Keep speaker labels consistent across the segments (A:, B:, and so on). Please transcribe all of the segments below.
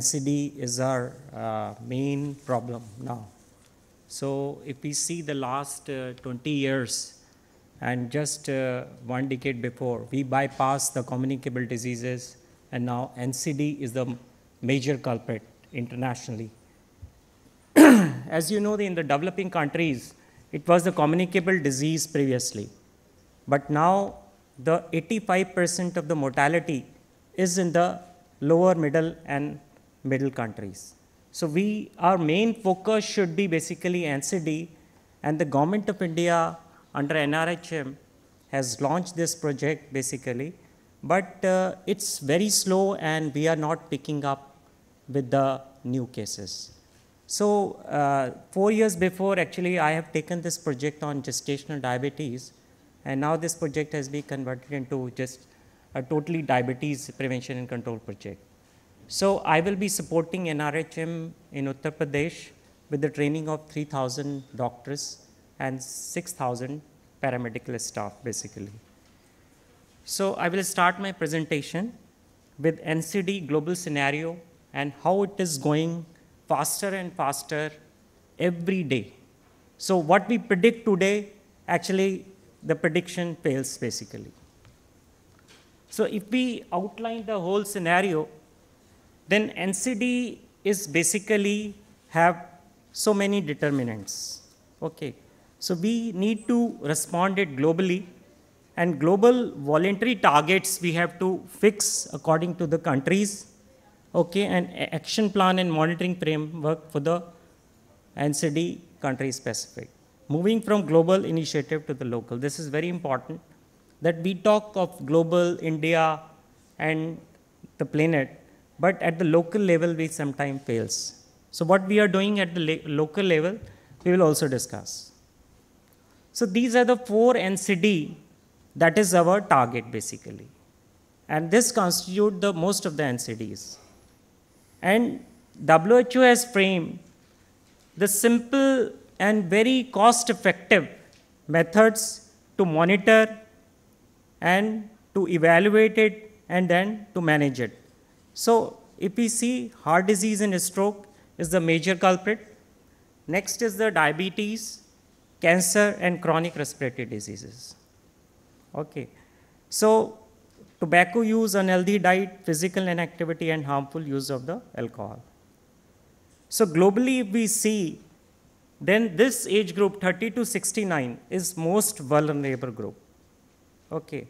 A: density is our uh, main problem now. So if we see the last uh, 20 years, and just uh, one decade before, we bypassed the communicable diseases, and now NCD is the major culprit internationally. As you know, in the developing countries, it was the communicable disease previously. But now, the 85% of the mortality is in the lower middle and middle countries. So we, our main focus should be basically NCD and the government of India under NRHM has launched this project basically, but uh, it's very slow and we are not picking up with the new cases. So uh, four years before, actually, I have taken this project on gestational diabetes, and now this project has been converted into just a totally diabetes prevention and control project. So I will be supporting NRHM in Uttar Pradesh with the training of 3,000 doctors and 6,000 paramedical staff, basically. So I will start my presentation with NCD global scenario and how it is going faster and faster every day. So what we predict today, actually the prediction fails basically. So if we outline the whole scenario, then NCD is basically have so many determinants. Okay. So we need to respond it globally and global voluntary targets we have to fix according to the countries. Okay, and action plan and monitoring framework for the NCD country specific. Moving from global initiative to the local. This is very important that we talk of global, India, and the planet, but at the local level we sometimes fails. So what we are doing at the local level, we will also discuss. So these are the four NCD that is our target basically. And this constitute the most of the NCDs. And WHO has framed the simple and very cost effective methods to monitor and to evaluate it and then to manage it. So if we see heart disease and stroke is the major culprit. Next is the diabetes, cancer, and chronic respiratory diseases. Okay. So tobacco use, unhealthy diet, physical inactivity, and harmful use of the alcohol. So globally, if we see, then this age group, 30 to 69, is most vulnerable group. Okay.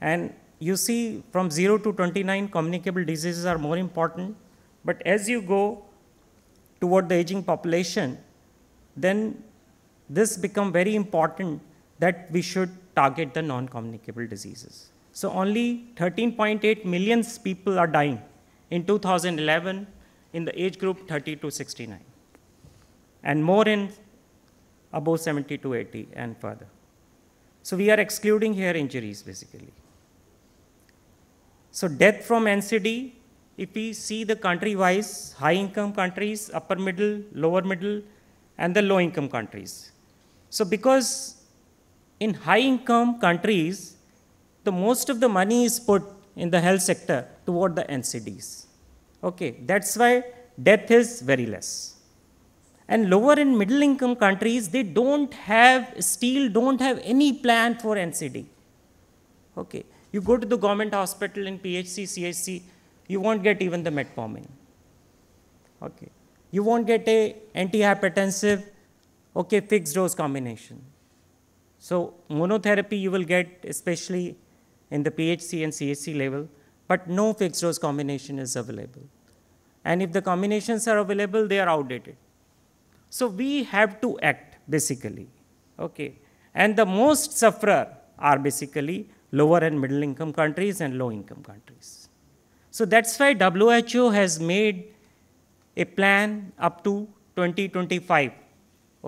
A: And you see from 0 to 29 communicable diseases are more important, but as you go toward the aging population, then this become very important that we should target the non-communicable diseases. So only 13.8 million people are dying in 2011 in the age group 30 to 69 and more in above 70 to 80 and further. So we are excluding hair injuries basically. So death from NCD, if we see the country-wise, high-income countries, upper middle, lower middle, and the low-income countries. So because in high-income countries, the most of the money is put in the health sector toward the NCDs. Okay, that's why death is very less. And lower and middle income countries, they don't have, still don't have any plan for NCD. Okay, you go to the government hospital in PHC, CHC, you won't get even the metformin. Okay. You won't get a antihypertensive, okay, fixed dose combination. So monotherapy you will get, especially in the PHC and CHC level, but no fixed dose combination is available. And if the combinations are available, they are outdated. So we have to act basically, okay. And the most sufferer are basically lower and middle income countries and low income countries. So that's why WHO has made a plan up to 2025.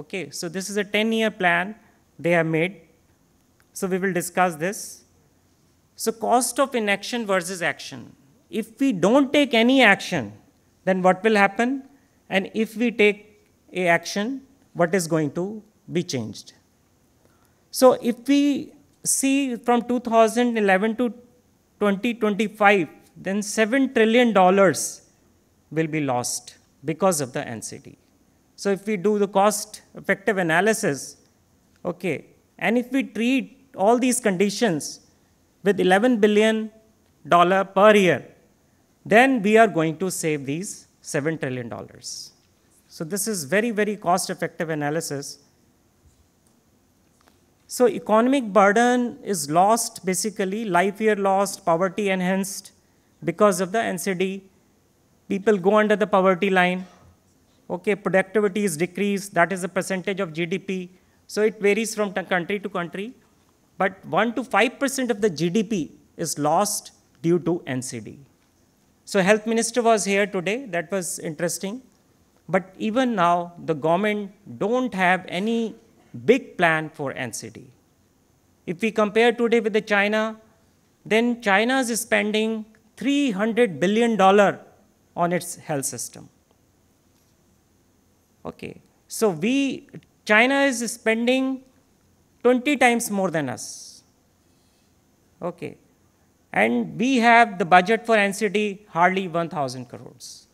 A: Okay, so this is a 10 year plan they have made. So we will discuss this. So cost of inaction versus action. If we don't take any action, then what will happen? And if we take a action, what is going to be changed? So if we see from 2011 to 2025, then $7 trillion will be lost because of the NCD. So if we do the cost effective analysis, okay, and if we treat all these conditions with $11 billion per year, then we are going to save these $7 trillion. So this is very, very cost effective analysis so economic burden is lost basically, life year lost, poverty enhanced because of the NCD. People go under the poverty line. Okay, productivity is decreased, that is the percentage of GDP. So it varies from country to country. But 1 to 5% of the GDP is lost due to NCD. So health minister was here today, that was interesting. But even now, the government don't have any big plan for NCD. If we compare today with the China, then China is spending $300 billion on its health system. Okay, so we, China is spending 20 times more than us. Okay, and we have the budget for NCD hardly 1,000 crores.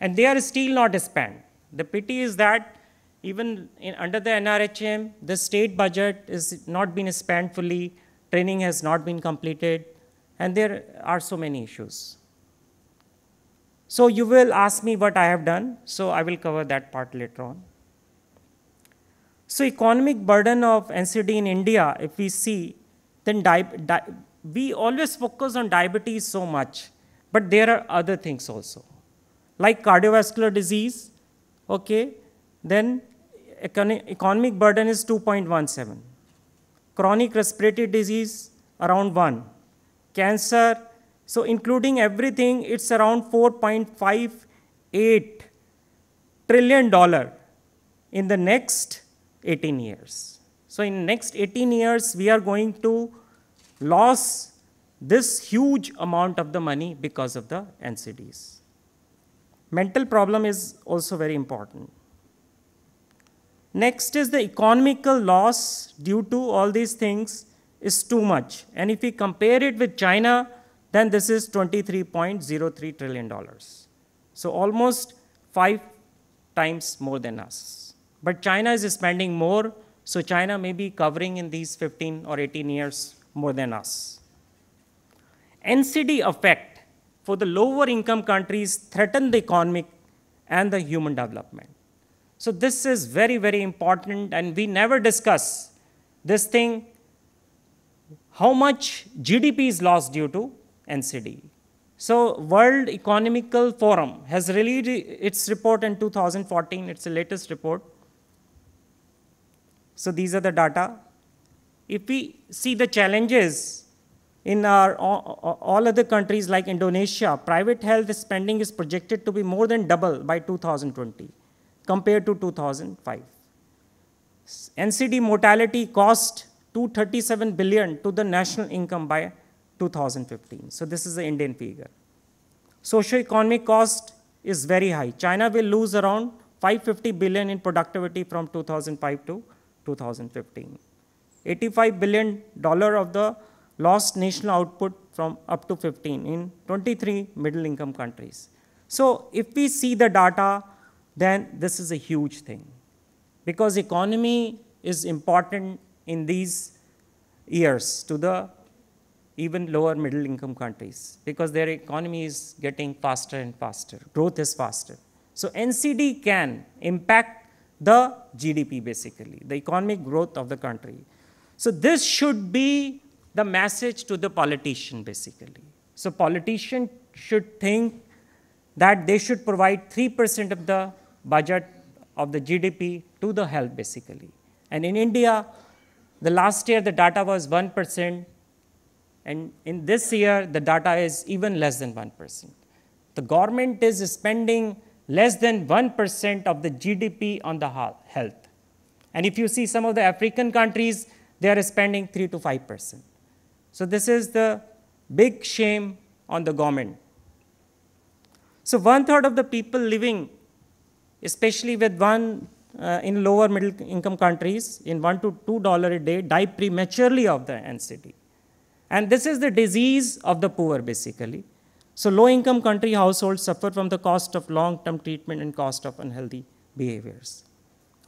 A: And they are still not spent. The pity is that even in, under the NRHM, the state budget is not been spent fully, training has not been completed, and there are so many issues. So you will ask me what I have done, so I will cover that part later on. So economic burden of NCD in India, if we see, then we always focus on diabetes so much, but there are other things also, like cardiovascular disease, okay, then economic burden is 2.17. Chronic respiratory disease, around 1. Cancer, so including everything, it's around 4.58 trillion dollar in the next 18 years. So in next 18 years, we are going to lose this huge amount of the money because of the NCDs. Mental problem is also very important. Next is the economical loss due to all these things is too much. And if we compare it with China, then this is $23.03 trillion. So almost five times more than us. But China is spending more, so China may be covering in these 15 or 18 years more than us. NCD effect for the lower income countries threaten the economic and the human development. So this is very, very important, and we never discuss this thing, how much GDP is lost due to NCD. So World Economical Forum has released its report in 2014, it's the latest report. So these are the data. If we see the challenges in our, all other countries like Indonesia, private health spending is projected to be more than double by 2020 compared to 2005. NCD mortality cost 237 billion to the national income by 2015. So this is the Indian figure. Socioeconomic cost is very high. China will lose around 550 billion in productivity from 2005 to 2015. 85 billion dollar of the lost national output from up to 15 in 23 middle income countries. So if we see the data then this is a huge thing. Because economy is important in these years to the even lower middle income countries because their economy is getting faster and faster, growth is faster. So NCD can impact the GDP basically, the economic growth of the country. So this should be the message to the politician basically. So politician should think that they should provide 3% of the budget of the GDP to the health basically. And in India, the last year the data was 1%, and in this year the data is even less than 1%. The government is spending less than 1% of the GDP on the health. And if you see some of the African countries, they are spending 3 to 5%. So this is the big shame on the government. So one third of the people living, especially with one uh, in lower middle income countries, in one to two dollar a day, die prematurely of the NCD, And this is the disease of the poor, basically. So low income country households suffer from the cost of long term treatment and cost of unhealthy behaviors.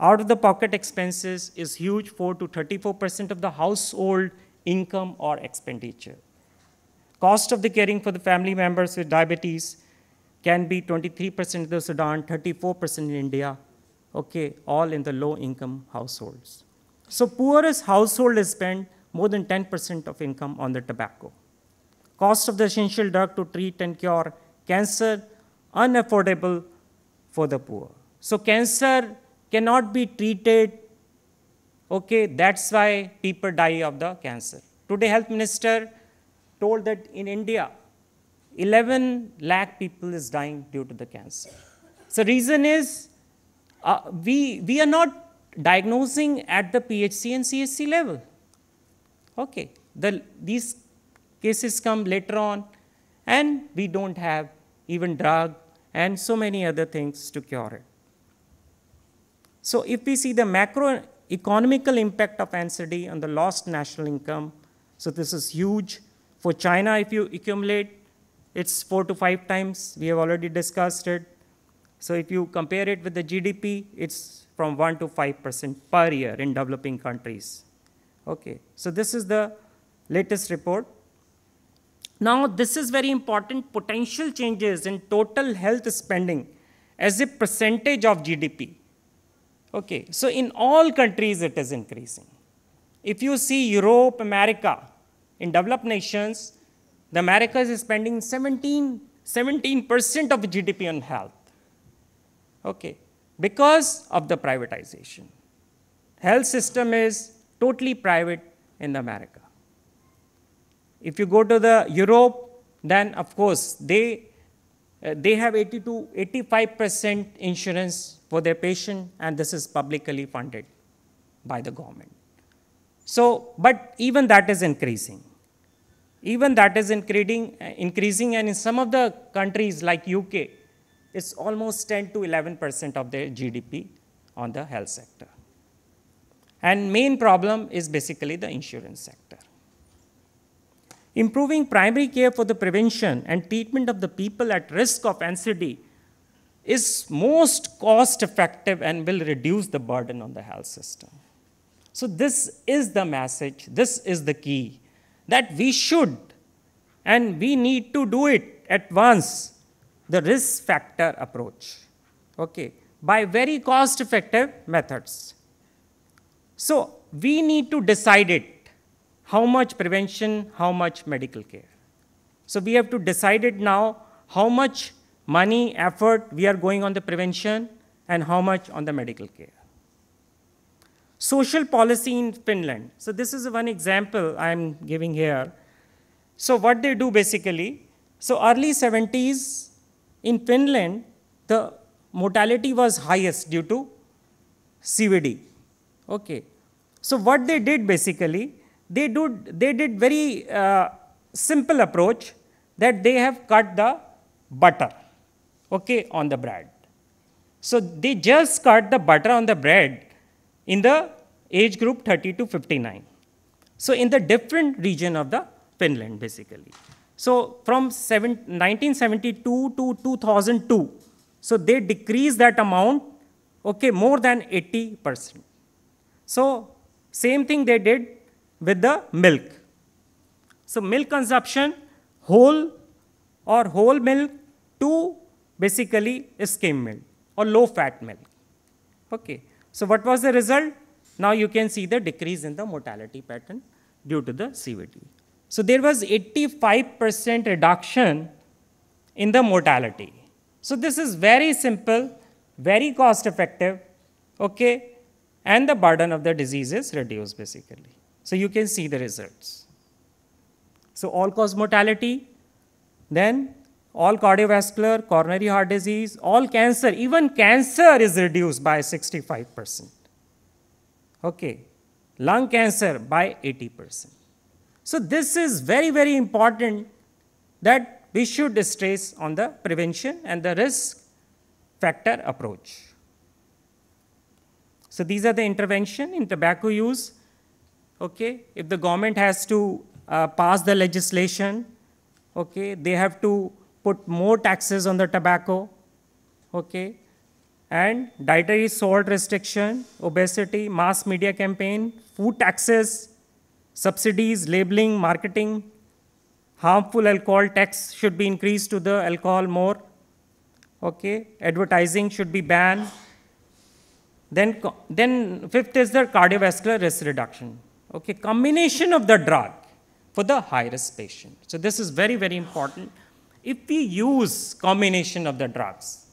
A: Out of the pocket expenses is huge, 4 to 34% of the household income or expenditure. Cost of the caring for the family members with diabetes can be 23% in the Sudan, 34% in India, okay, all in the low-income households. So poorest household spend spent more than 10% of income on the tobacco. Cost of the essential drug to treat and cure cancer, unaffordable for the poor. So cancer cannot be treated, okay, that's why people die of the cancer. Today, Health Minister told that in India, 11 lakh people is dying due to the cancer. So reason is uh, we, we are not diagnosing at the PHC and CSC level. Okay, the, these cases come later on and we don't have even drug and so many other things to cure it. So if we see the macroeconomical impact of NCD on the lost national income, so this is huge. For China, if you accumulate it's four to five times. We have already discussed it. So if you compare it with the GDP, it's from 1 to 5% per year in developing countries. Okay, so this is the latest report. Now, this is very important, potential changes in total health spending as a percentage of GDP. Okay, so in all countries it is increasing. If you see Europe, America, in developed nations, the Americas is spending 17, 17% of GDP on health. Okay, because of the privatization. Health system is totally private in America. If you go to the Europe, then of course they uh, they have 82, 85% insurance for their patient, and this is publicly funded by the government. So, but even that is increasing. Even that is increasing, uh, increasing and in some of the countries like UK, it's almost 10 to 11% of their GDP on the health sector. And main problem is basically the insurance sector. Improving primary care for the prevention and treatment of the people at risk of NCD is most cost effective and will reduce the burden on the health system. So this is the message, this is the key that we should and we need to do it at once, the risk factor approach, okay, by very cost effective methods. So we need to decide it, how much prevention, how much medical care. So we have to decide it now, how much money, effort we are going on the prevention and how much on the medical care social policy in Finland. So this is one example I'm giving here. So what they do basically, so early 70s in Finland, the mortality was highest due to CVD. Okay. So what they did basically, they, do, they did very uh, simple approach that they have cut the butter, okay, on the bread. So they just cut the butter on the bread in the age group 30 to 59. So in the different region of the Finland, basically. So from 1972 to 2002, so they decreased that amount, okay, more than 80%. So same thing they did with the milk. So milk consumption, whole or whole milk to basically skim milk or low fat milk. Okay. So what was the result? Now you can see the decrease in the mortality pattern due to the CVT. So there was 85% reduction in the mortality. So this is very simple, very cost effective, okay? And the burden of the disease is reduced basically. So you can see the results. So all cause mortality, then all cardiovascular, coronary heart disease, all cancer, even cancer is reduced by 65%. Okay, lung cancer by 80%. So this is very, very important that we should stress on the prevention and the risk factor approach. So these are the intervention in tobacco use. Okay, if the government has to uh, pass the legislation, okay, they have to put more taxes on the tobacco, okay? And dietary salt restriction, obesity, mass media campaign, food taxes, subsidies, labeling, marketing, harmful alcohol tax should be increased to the alcohol more, okay? Advertising should be banned. Then, then fifth is the cardiovascular risk reduction, okay? Combination of the drug for the high-risk patient. So this is very, very important if we use combination of the drugs,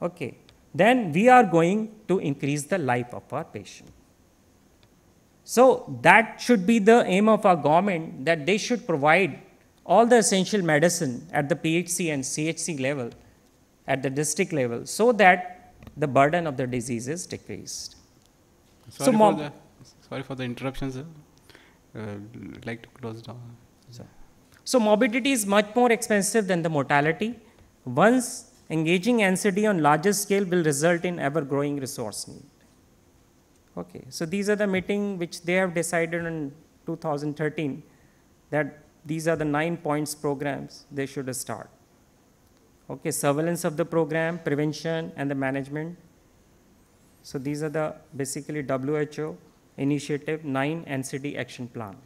A: okay, then we are going to increase the life of our patient. So that should be the aim of our government that they should provide all the essential medicine at the PHC and CHC level, at the district level, so that the burden of the disease is decreased. Sorry, so, for, the, sorry for the interruptions. Uh, like to close down. So morbidity is much more expensive than the mortality. Once engaging NCD on larger scale will result in ever growing resource need. Okay, so these are the meeting which they have decided in 2013 that these are the nine points programs they should start. Okay, surveillance of the program, prevention, and the management. So these are the basically WHO initiative, nine NCD action plan.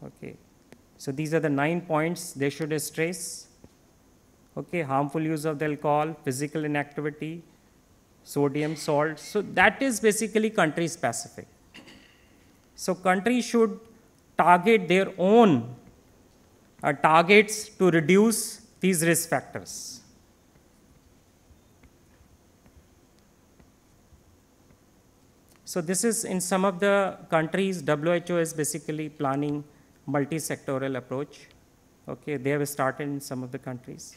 A: Okay. So these are the nine points they should stress. Okay, harmful use of the alcohol, physical inactivity, sodium, salt. So that is basically country specific. So countries should target their own uh, targets to reduce these risk factors. So this is in some of the countries, WHO is basically planning multi-sectoral approach. Okay, they have started in some of the countries.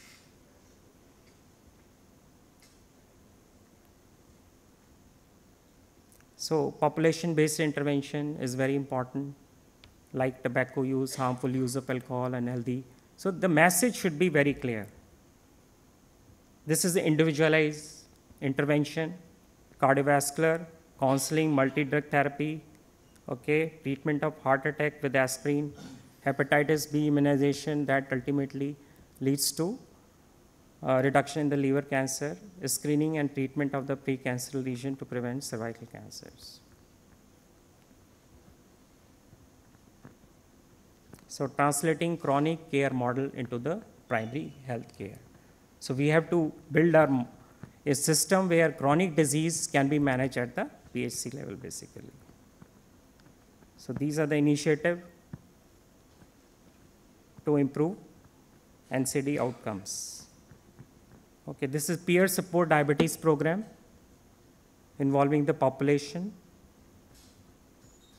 A: So population-based intervention is very important, like tobacco use, harmful use of alcohol, unhealthy. So the message should be very clear. This is individualized intervention, cardiovascular, counseling, multi-drug therapy, okay, treatment of heart attack with aspirin, hepatitis B immunization that ultimately leads to uh, reduction in the liver cancer, screening and treatment of the precancerous lesion to prevent cervical cancers. So translating chronic care model into the primary health care. So we have to build our, a system where chronic disease can be managed at the PHC level basically. So these are the initiative to improve NCD outcomes. Okay, this is peer support diabetes program involving the population.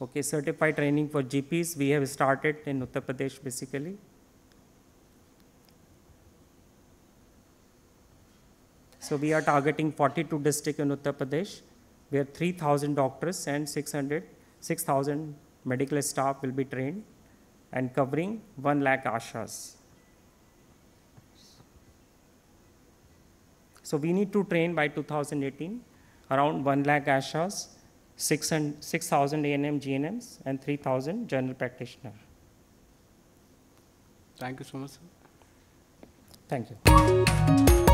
A: Okay, certified training for GPs we have started in Uttar Pradesh basically. So we are targeting 42 districts in Uttar Pradesh where 3,000 doctors and 600, 6,000 medical staff will be trained and covering 1 lakh ASHAs. So we need to train by 2018 around 1 lakh ASHAs, 6,000 6, ANM GNMs, and 3,000 general practitioners. Thank you so much. Sir. Thank you.